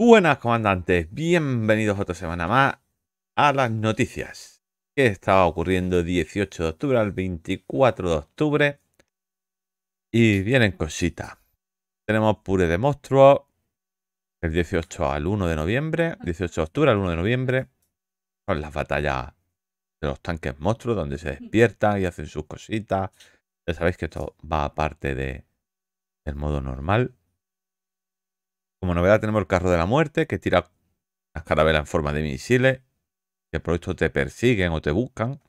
Buenas comandantes, bienvenidos otra semana más a las noticias. que estaba ocurriendo 18 de octubre al 24 de octubre? Y vienen cositas. Tenemos pure de monstruos el 18 al 1 de noviembre, 18 de octubre al 1 de noviembre, con las batallas de los tanques monstruos donde se despiertan y hacen sus cositas. Ya sabéis que esto va aparte de, del modo normal. Como novedad tenemos el carro de la muerte que tira las carabelas en forma de misiles que por esto te persiguen o te buscan.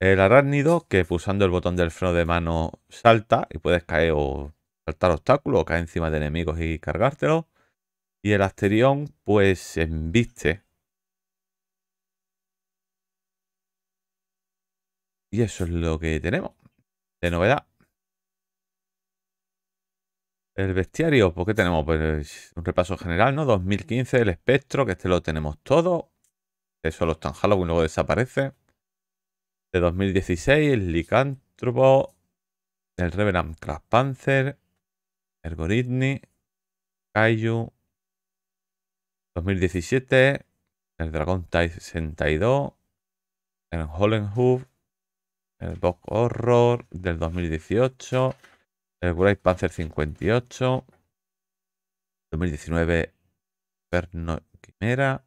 El arácnido que pulsando el botón del freno de mano salta y puedes caer o saltar obstáculos o caer encima de enemigos y cargártelo, Y el asterión pues embiste. Y eso es lo que tenemos de novedad. El bestiario, porque pues, tenemos? Pues, eh, un repaso general, ¿no? 2015, el espectro, que este lo tenemos todo. Eso los tan y luego desaparece. De 2016, el licántropo, el Reverend Crash El Ergoritni, Kaiju. 2017, el Dragón Tide 62, el Hollenhoof, el Box Horror del 2018. El Wraith Panzer 58. 2019 Perno Quimera.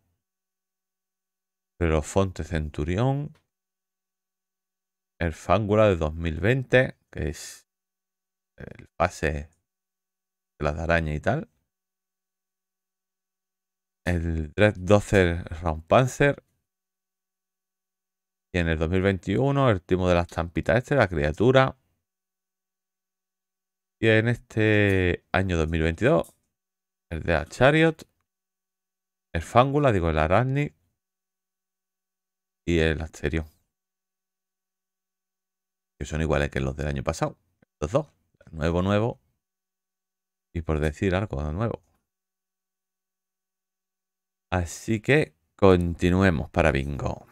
fonte Centurión. El Fangula de 2020, que es eh, el pase de las arañas y tal. El Dread 12 Round Panzer. Y en el 2021, el timo de las tampitas este, la criatura. Y en este año 2022, el de Chariot, el Fangula, digo el Arachnid y el Asterion. Que son iguales que los del año pasado. Los dos. Nuevo, nuevo. Y por decir algo nuevo. Así que continuemos para bingo.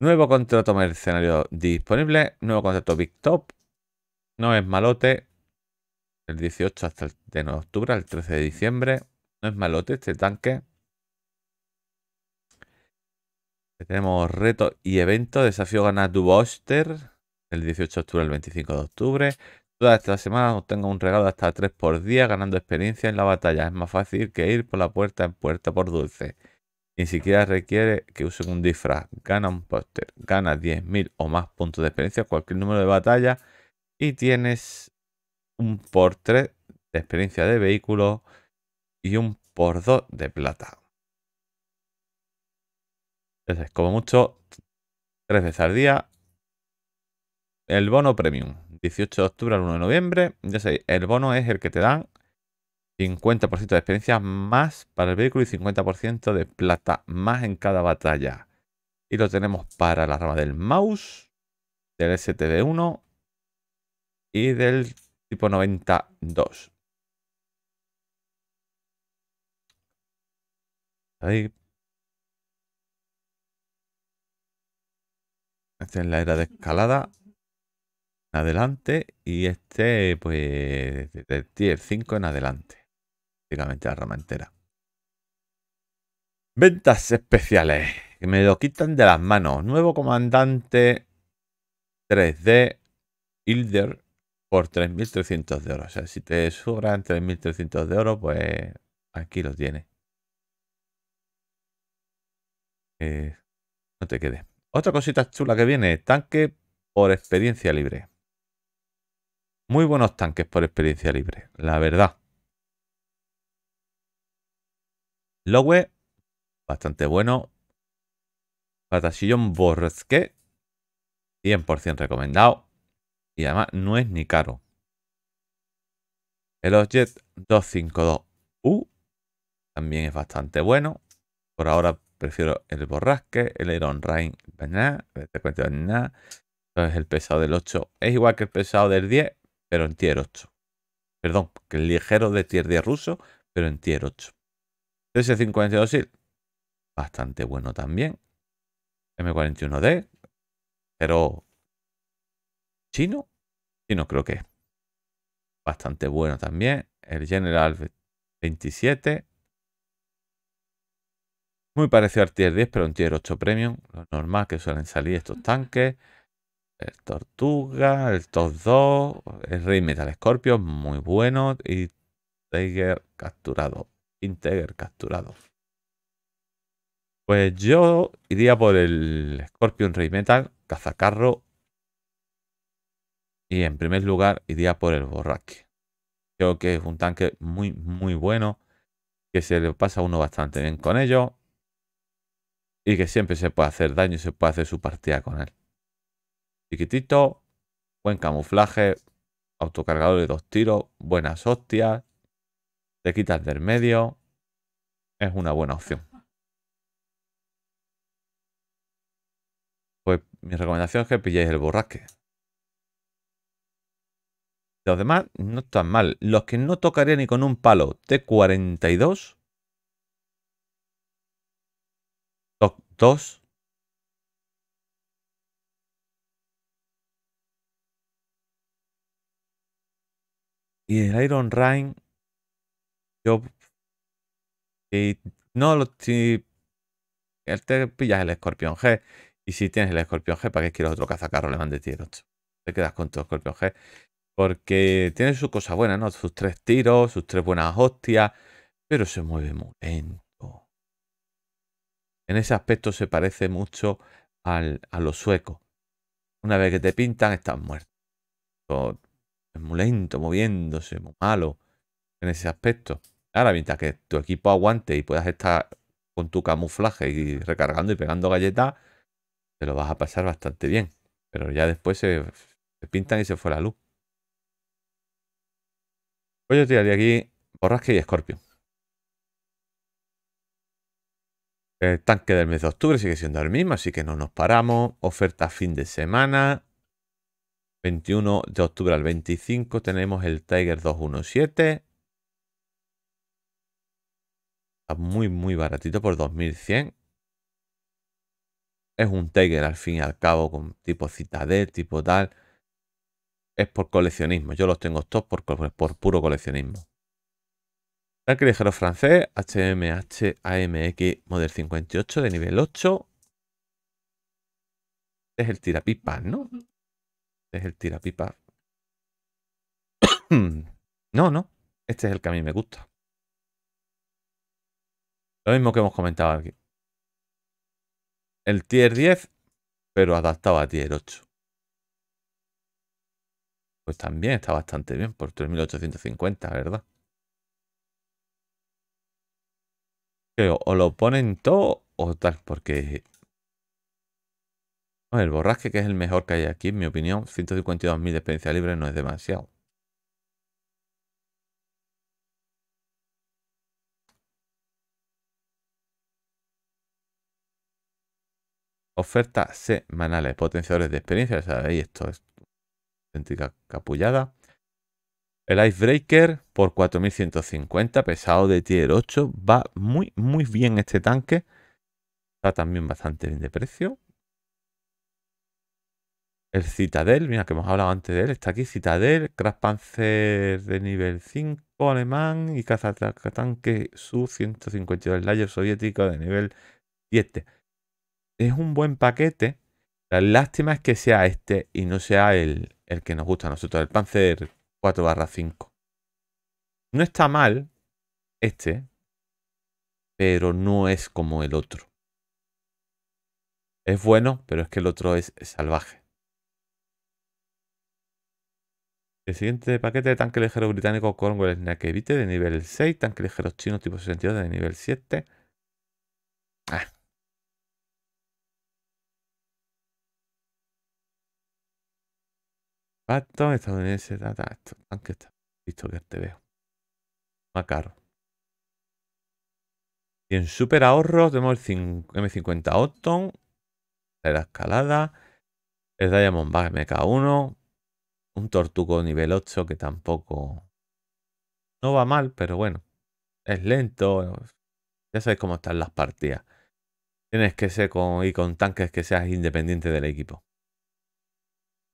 Nuevo contrato mercenario disponible. Nuevo contrato Big Top. No es malote. El 18 hasta el de octubre, el 13 de diciembre. No es malote este tanque. Tenemos retos y eventos. Desafío tu Duboster. El 18 de octubre al 25 de octubre. Toda esta semanas obtenga un regalo hasta 3 por día ganando experiencia en la batalla. Es más fácil que ir por la puerta en puerta por dulce. Ni siquiera requiere que use un disfraz. Gana un póster. Gana 10.000 o más puntos de experiencia cualquier número de batalla y tienes un por 3 de experiencia de vehículo y un por 2 de plata. Entonces, como mucho, tres veces al día. El bono premium, 18 de octubre al 1 de noviembre. Ya sé el bono es el que te dan 50% de experiencia más para el vehículo y 50% de plata más en cada batalla. Y lo tenemos para la rama del mouse, del std 1 y del tipo 92. Ahí. Este es la era de escalada. adelante. Y este, pues, de tier 5 en adelante. Prácticamente la rama entera. Ventas especiales. Que me lo quitan de las manos. Nuevo comandante 3D. Hilder por 3.300 de oro. O sea, si te sobran 3.300 de oro, pues aquí lo tienes. Eh, no te quedes. Otra cosita chula que viene, tanque por experiencia libre. Muy buenos tanques por experiencia libre, la verdad. Lowe, bastante bueno. patasillón Borrezque, 100% recomendado. Y además no es ni caro. El Objet 252U también es bastante bueno. Por ahora prefiero el Borrasque, el Iron Rain, pues Entonces el pesado del 8 es igual que el pesado del 10, pero en tier 8. Perdón, que el ligero de tier 10 ruso, pero en tier 8. TS52 SIL, bastante bueno también. M41D, pero chino. no creo que bastante bueno también. El General 27. Muy parecido al tier 10, pero un tier 8 premium. Lo normal que suelen salir estos tanques. El Tortuga, el Top 2, el Rey Metal Scorpio, muy bueno. Y Tiger capturado. Integer capturado. Pues yo iría por el Scorpion Rey Metal, cazacarro y en primer lugar iría por el borraque. Creo que es un tanque muy, muy bueno. Que se le pasa a uno bastante bien con ello. Y que siempre se puede hacer daño y se puede hacer su partida con él. Chiquitito. Buen camuflaje. Autocargador de dos tiros. Buenas hostias. Te quitas del medio. Es una buena opción. Pues mi recomendación es que pilléis el borraque. Los demás no están mal. Los que no tocaría ni con un palo, T42. Toc 2. Y el Iron Rain, yo... Y no, lo, si te pillas el Scorpion G, y si tienes el Scorpion G, ¿para qué quieres otro cazacarro le mandes tiro Te quedas con tu Scorpion G. Porque tiene sus cosas buenas, ¿no? Sus tres tiros, sus tres buenas hostias, pero se mueve muy lento. En ese aspecto se parece mucho al, a los suecos. Una vez que te pintan, estás muerto. Es muy lento, moviéndose, muy malo en ese aspecto. Ahora, mientras que tu equipo aguante y puedas estar con tu camuflaje y recargando y pegando galletas, te lo vas a pasar bastante bien. Pero ya después se, se pintan y se fue la luz. Pues yo tiraría aquí Borrasque y Escorpio. El tanque del mes de octubre sigue siendo el mismo, así que no nos paramos. Oferta fin de semana. 21 de octubre al 25 tenemos el Tiger 217. Está muy, muy baratito por 2100. Es un Tiger al fin y al cabo con tipo citadel, tipo tal es por coleccionismo. Yo los tengo todos por, puro coleccionismo. Tanque ligero francés, HMH AMX Model 58 de nivel 8. Este es el tirapipa, ¿no? Este es el tirapipa. no, no. Este es el que a mí me gusta. Lo mismo que hemos comentado aquí. El tier 10, pero adaptado a tier 8. Pues también está bastante bien por 3.850, ¿verdad? o lo ponen todo o tal, porque... el borraje que es el mejor que hay aquí, en mi opinión, 152.000 de experiencia libre no es demasiado. Oferta semanales, potenciadores de experiencia, ¿sabéis? Esto es capullada. El Icebreaker por 4150, pesado de tier 8. Va muy, muy bien este tanque. Está también bastante bien de precio. El Citadel, mira que hemos hablado antes de él, está aquí. Citadel, Crash Panzer de nivel 5 alemán y tanque Su-152 Slayer soviético de nivel 7. Es un buen paquete la lástima es que sea este y no sea el, el que nos gusta a nosotros, el Panzer 4 barra 5. No está mal este, pero no es como el otro. Es bueno, pero es que el otro es salvaje. El siguiente paquete de tanque ligero británico Cornwall Snake Evite de nivel 6, tanque ligero chino tipo 62 de nivel 7. Ah, Pacto estadounidense, ta, esto, aunque está visto que te veo. Más caro. Y en super ahorros tenemos el M50 Opton, la escalada, el Diamond Bag MK1, un tortugo nivel 8 que tampoco no va mal, pero bueno, es lento. Ya sabéis cómo están las partidas. Tienes que ser con, y con tanques que seas independiente del equipo.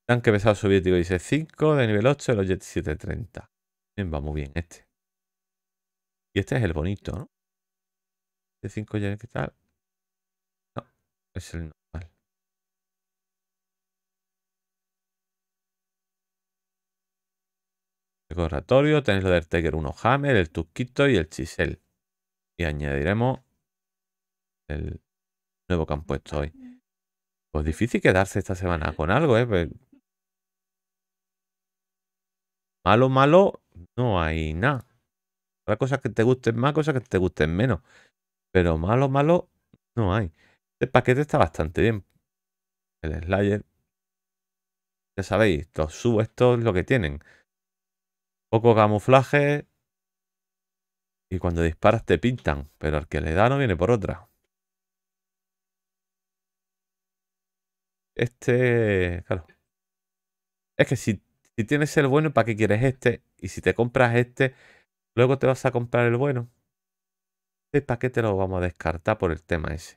Tanque pesado soviético dice 5 de nivel 8 el Jet 730. Bien, va muy bien este. Y este es el bonito, ¿no? De 5 ya ¿qué tal? No, es el normal. Decoratorio, tenéis lo del Tiger 1 Hammer, el Tusquito y el Chisel. Y añadiremos el nuevo puesto hoy. Pues difícil quedarse esta semana con algo, ¿eh? Pues Malo, malo, no hay nada. Habrá cosas que te gusten más, cosas que te gusten menos. Pero malo, malo, no hay. Este paquete está bastante bien. El Slayer. Ya sabéis, los sub esto es lo que tienen. Poco camuflaje. Y cuando disparas te pintan. Pero al que le da no viene por otra. Este. Claro. Es que si si tienes el bueno, ¿para qué quieres este? Y si te compras este, luego te vas a comprar el bueno. Este te lo vamos a descartar por el tema ese.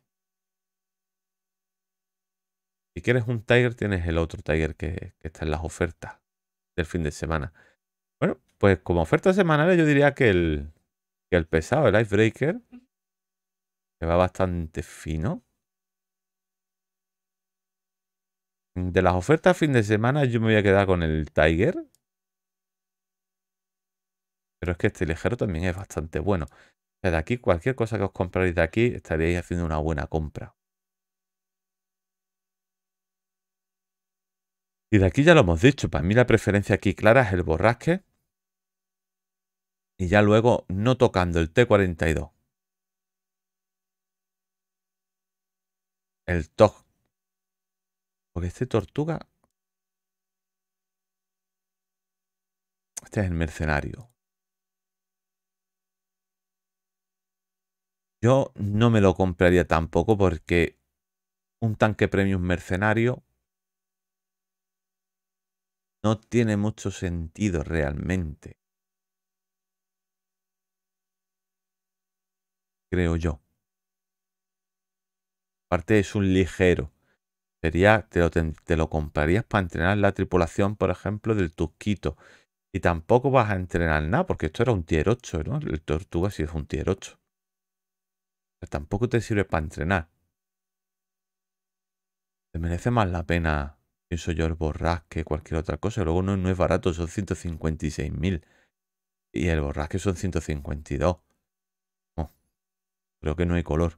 Si quieres un Tiger, tienes el otro Tiger que, está en las ofertas del fin de semana. Bueno, pues como oferta semanales yo diría que el, que el pesado, el Icebreaker, que va bastante fino. Mm, de las ofertas fin de semana yo me voy a quedar con el Tiger. Pero es que este ligero también es bastante bueno. De aquí, cualquier cosa que os compráis de aquí, estaríais haciendo una buena compra. Y de aquí ya lo hemos dicho, para mí la preferencia aquí clara es el borrasque. Y ya luego no tocando el T42. El TOC porque este tortuga... Este es el mercenario. Yo no me lo compraría tampoco porque un tanque premium mercenario no tiene mucho sentido realmente. Creo yo. Aparte es un ligero te, lo, comprarías para entrenar la tripulación, por ejemplo, del Tusquito. Y tampoco vas a entrenar nada, porque esto era un tier 8, ¿no? El Tortuga sí es un tier 8. Pero tampoco te sirve para entrenar. Te merece más la pena, pienso yo, el Borrasque que cualquier otra cosa. Luego no, es barato, son 156.000. Y el Borrasque son 152. creo que no hay color.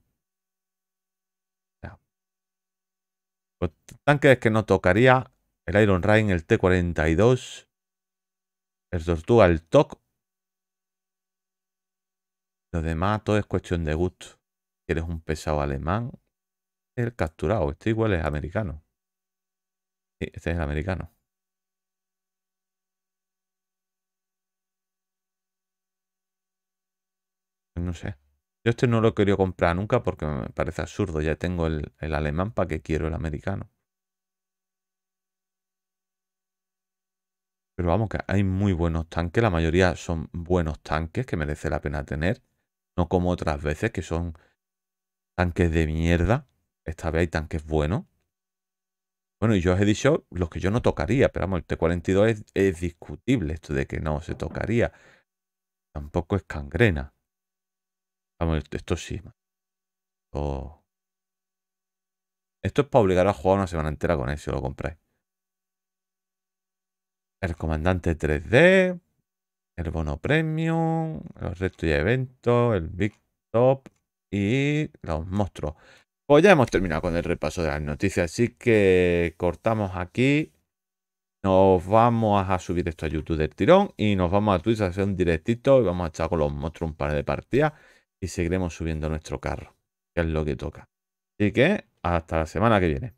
Tanques que no tocaría el Iron Rain, el T-42, el Tortuga, el TOC. Lo demás todo es cuestión de gusto. ¿Quieres un pesado alemán? El capturado, este igual es americano. este es el americano. Pues no sé. Yo este no lo he querido comprar nunca porque me parece absurdo. Ya tengo el, alemán, ¿para que quiero el americano? Pero vamos, que hay muy buenos tanques, la mayoría son buenos tanques que merece la pena tener, no como otras veces que son tanques de mierda. Esta vez hay tanques buenos. Bueno, y yo os he dicho los que yo no tocaría, pero vamos, el T-42 es, discutible esto de que no se tocaría. Tampoco es cangrena. Vamos, e-, esto sí. Esto es para obligar a jugar una semana entera con él si lo compráis. El comandante 3D, el bono premium, los restos y eventos, el Big Top y los monstruos. Pues ya hemos terminado con el repaso de las noticias, así que cortamos aquí. Nos vamos a subir esto a YouTube del tirón y nos vamos a Twitch a hacer un directito y vamos a echar con los monstruos un par de partidas y seguiremos subiendo nuestro carro, que es lo que toca. Así que hasta la semana que viene.